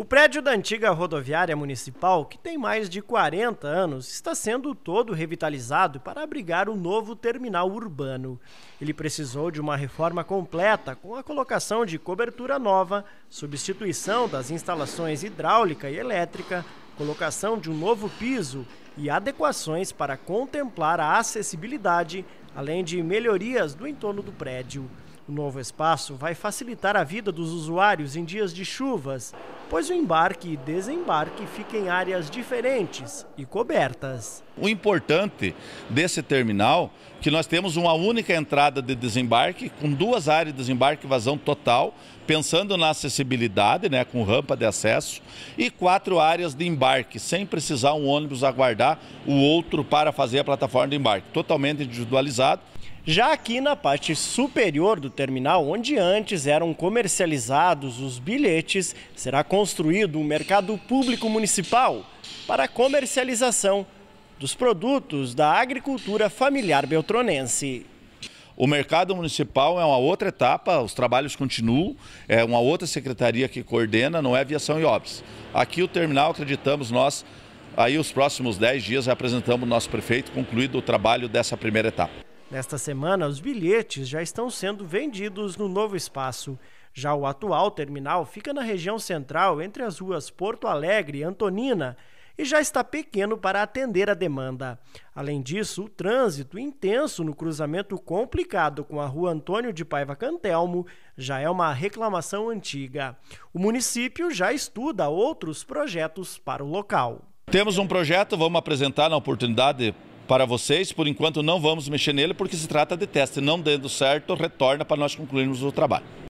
O prédio da antiga rodoviária municipal, que tem mais de 40 anos, está sendo todo revitalizado para abrigar o novo terminal urbano. Ele precisou de uma reforma completa, com a colocação de cobertura nova, substituição das instalações hidráulica e elétrica, colocação de um novo piso e adequações para contemplar a acessibilidade, além de melhorias do entorno do prédio. O novo espaço vai facilitar a vida dos usuários em dias de chuvas, pois o embarque e desembarque fica em áreas diferentes e cobertas. O importante desse terminal é que nós temos uma única entrada de desembarque, com duas áreas de desembarque e vazão total, pensando na acessibilidade, né, com rampa de acesso, e quatro áreas de embarque, sem precisar um ônibus aguardar o outro para fazer a plataforma de embarque, totalmente individualizado. Já aqui na parte superior do terminal, onde antes eram comercializados os bilhetes, será construído um mercado público municipal para comercialização dos produtos da agricultura familiar beltronense. O mercado municipal é uma outra etapa, os trabalhos continuam, é uma outra secretaria que coordena, não é aviação e obras. Aqui o terminal, acreditamos nós, aí os próximos 10 dias apresentamos o nosso prefeito, concluído o trabalho dessa primeira etapa. Nesta semana, os bilhetes já estão sendo vendidos no novo espaço. Já o atual terminal fica na região central, entre as ruas Porto Alegre e Antonina, e já está pequeno para atender a demanda. Além disso, o trânsito intenso no cruzamento complicado com a rua Antônio de Paiva Cantelmo já é uma reclamação antiga. O município já estuda outros projetos para o local. Temos um projeto, vamos apresentar na oportunidade para vocês. Por enquanto, não vamos mexer nele porque se trata de teste. Não dando certo, retorna para nós concluirmos o trabalho.